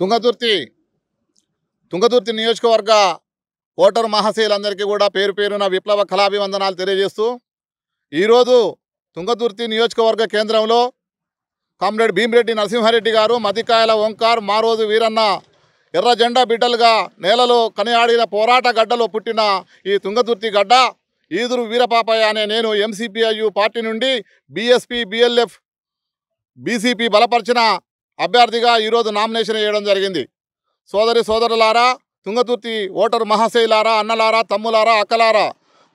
తుంగతుర్తి తుంగతుర్తి నియోజకవర్గ ఓటరు మహాశీలందరికీ కూడా పేరు పేరున విప్లవ కళాభివందనాలు తెలియజేస్తూ ఈరోజు తుంగతుర్తి నియోజకవర్గ కేంద్రంలో కామ్రేడ్ భీమిరెడ్డి నరసింహారెడ్డి గారు మతికాయల ఓంకార్ మారోజు వీరన్న ఎర్ర జెండా బిడ్డలుగా నేలలో కనియాడిన పోరాట గడ్డలో పుట్టిన ఈ తుంగతుర్తి గడ్డ ఈదురు వీరపాపయ్య అనే నేను ఎంసీపీఐయు పార్టీ నుండి బీఎస్పీ బీఎల్ఎఫ్ బీసీపీ బలపరిచిన అభ్యర్థిగా ఈరోజు నామినేషన్ వేయడం జరిగింది సోదరి సోదరులారా తుంగతుర్తి ఓటరు మహాశైలారా అన్నలారా తమ్ములారా అక్కలారా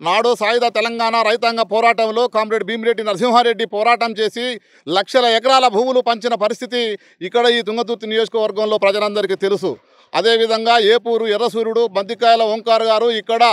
నాడు సాయుధ తెలంగాణ రైతాంగ పోరాటంలో కామ్రేడ్ భీమిరెడ్డి నరసింహారెడ్డి పోరాటం చేసి లక్షల ఎకరాల భూములు పంచిన పరిస్థితి ఇక్కడ ఈ తుంగతుర్తి నియోజకవర్గంలో ప్రజలందరికీ తెలుసు అదేవిధంగా ఏపూరు ఎర్రసూర్యుడు బంతికాయల ఓంకార్ గారు ఇక్కడ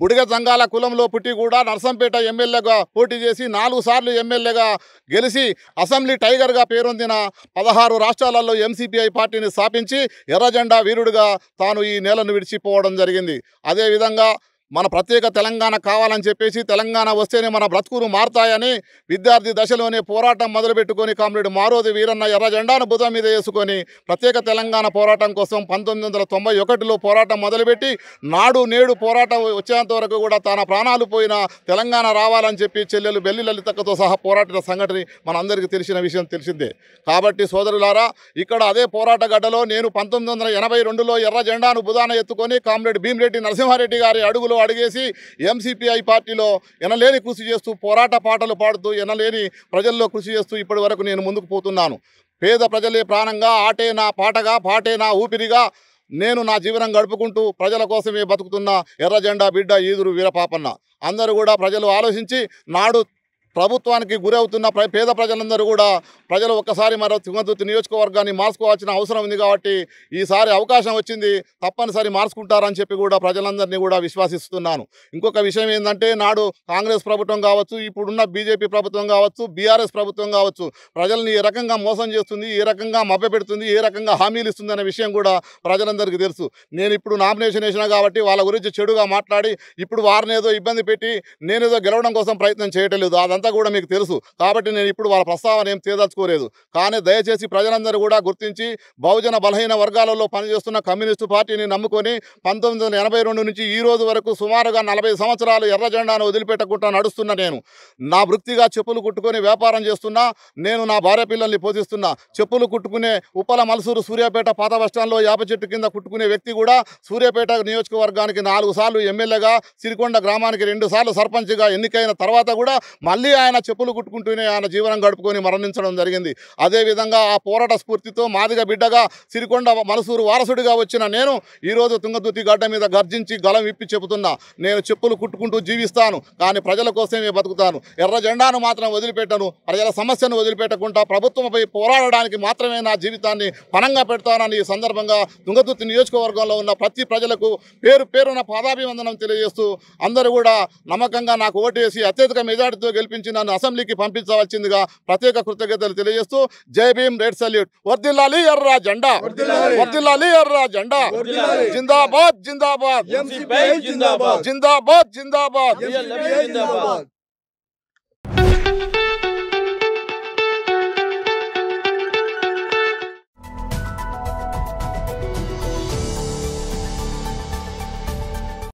బుడిగ సంఘాల కులంలో పుట్టి కూడా నర్సంపేట ఎమ్మెల్యేగా పోటీ చేసి నాలుగు సార్లు ఎమ్మెల్యేగా గెలిచి అసెంబ్లీ టైగర్గా పేరొందిన పదహారు రాష్ట్రాలలో ఎంసీపీఐ పార్టీని స్థాపించి ఎర్రజెండా వీరుడిగా తాను ఈ నేలను విడిచిపోవడం జరిగింది అదేవిధంగా మన ప్రత్యేక తెలంగాణ కావాలని చెప్పేసి తెలంగాణ వస్తేనే మన బ్రతుకులు మారుతాయని విద్యార్థి దశలోనే పోరాటం మొదలుపెట్టుకొని కామ్రేడ్ మారోది వీరన్న ఎర్ర జెండాను భుజం మీద వేసుకొని ప్రత్యేక తెలంగాణ పోరాటం కోసం పంతొమ్మిది వందల తొంభై ఒకటిలో పోరాటం మొదలుపెట్టి నాడు నేడు పోరాటం వచ్చేంత వరకు కూడా తన ప్రాణాలు పోయిన తెలంగాణ రావాలని చెప్పి చెల్లెలు బెల్లి లలితక్కతో సహా పోరాటిన సంఘటన మనందరికీ తెలిసిన విషయం తెలిసిందే కాబట్టి సోదరులారా ఇక్కడ అదే పోరాట గడ్డలో నేను పంతొమ్మిది వందల ఎనభై రెండులో ఎర్ర జెండాను భుజాన ఎత్తుకొని కామ్రేడ్ భీమిరెడ్డి నరసింహారెడ్డి గారి అడుగులో అడిగేసి ఎంసీపీఐ పార్టీలో ఎనలేని కృషి చేస్తూ పోరాట పాటలు పాడుతూ ఎనలేని ప్రజల్లో కృషి చేస్తూ ఇప్పటి వరకు నేను ముందుకు పోతున్నాను పేద ప్రజలే ప్రాణంగా ఆటే నా పాటగా పాటే నా ఊపిరిగా నేను నా జీవనం గడుపుకుంటూ ప్రజల కోసమే బతుకుతున్న ఎర్రజెండా బిడ్డ ఈదురు వీరపాపన్న అందరూ కూడా ప్రజలు ఆలోచించి నాడు ప్రభుత్వానికి గురవుతున్న ప్ర పేద ప్రజలందరూ కూడా ప్రజలు ఒక్కసారి మరో తిమ్మతుర్తి నియోజకవర్గాన్ని మార్చుకోవాల్సిన అవసరం ఉంది కాబట్టి ఈసారి అవకాశం వచ్చింది తప్పనిసరి మార్చుకుంటారని చెప్పి కూడా ప్రజలందరినీ కూడా విశ్వాసిస్తున్నాను ఇంకొక విషయం ఏంటంటే నాడు కాంగ్రెస్ ప్రభుత్వం కావచ్చు ఇప్పుడున్న బీజేపీ ప్రభుత్వం కావచ్చు బీఆర్ఎస్ ప్రభుత్వం కావచ్చు ప్రజల్ని ఏ రకంగా మోసం చేస్తుంది ఏ రకంగా మభ్యపెడుతుంది ఏ రకంగా హామీలు ఇస్తుంది అనే విషయం కూడా ప్రజలందరికీ తెలుసు నేను ఇప్పుడు నామినేషన్ వేసినా కాబట్టి వాళ్ళ గురించి చెడుగా మాట్లాడి ఇప్పుడు వారిని ఏదో ఇబ్బంది పెట్టి నేనేదో గెలవడం కోసం ప్రయత్నం చేయటం లేదు అదంతా అంతా కూడా మీకు తెలుసు కాబట్టి నేను ఇప్పుడు వాళ్ళ ప్రస్తావన ఏం తీదలుచుకోలేదు కానీ దయచేసి ప్రజలందరూ కూడా గుర్తించి బహుజన బలహీన వర్గాలలో పనిచేస్తున్న కమ్యూనిస్టు పార్టీని నమ్ముకొని పంతొమ్మిది నుంచి ఈ రోజు వరకు సుమారుగా నలభై సంవత్సరాలు ఎర్ర జెండాను వదిలిపెట్టకుండా నడుస్తున్నా నేను నా వృత్తిగా చెప్పులు కుట్టుకొని వ్యాపారం చేస్తున్నా నేను నా భార్య పిల్లల్ని పోషిస్తున్నా చెప్పులు కుట్టుకునే ఉప్పల మలసూరు సూర్యాపేట పాత బస్టాండ్లో యాప చెట్టు కింద కుట్టుకునే వ్యక్తి కూడా సూర్యాపేట నియోజకవర్గానికి నాలుగు సార్లు ఎమ్మెల్యేగా సిరికొండ గ్రామానికి రెండు సార్లు సర్పంచ్గా ఎన్నికైన తర్వాత కూడా మళ్ళీ ఆయన చెప్పులు కుట్టుకుంటూనే ఆయన జీవనం గడుపుకొని మరణించడం జరిగింది అదేవిధంగా ఆ పోరాట స్ఫూర్తితో మాదిగ బిడ్డగా సిరికొండ మనసూరు వారసుడిగా వచ్చిన నేను ఈరోజు తుంగతుర్తి గడ్డ మీద గర్జించి గలం విప్పి చెబుతున్నా నేను చెప్పులు కుట్టుకుంటూ జీవిస్తాను కానీ ప్రజల కోసమే బతుకుతాను ఎర్ర జెండాను మాత్రం వదిలిపెట్టను ప్రజల సమస్యను వదిలిపెట్టకుండా ప్రభుత్వంపై పోరాడడానికి మాత్రమే నా జీవితాన్ని పణంగా పెడతానని ఈ సందర్భంగా తుంగతుర్తి నియోజకవర్గంలో ఉన్న ప్రతి ప్రజలకు పేరు పేరున పాదాభివందనం తెలియజేస్తూ అందరూ కూడా నమ్మకంగా నాకు ఓటేసి అత్యధిక మెజార్టీతో గెలిపించి ఆహ్వానించి నన్ను అసెంబ్లీకి పంపించవలసిందిగా ప్రత్యేక కృతజ్ఞతలు తెలియజేస్తూ జై భీమ్ రెడ్ సల్యూట్ వర్దిల్లాలి ఎర్రా జెండా వర్దిల్లాలి ఎర్ర జెండా జిందాబాద్ జిందాబాద్ జిందాబాద్ జిందాబాద్ జిందాబాద్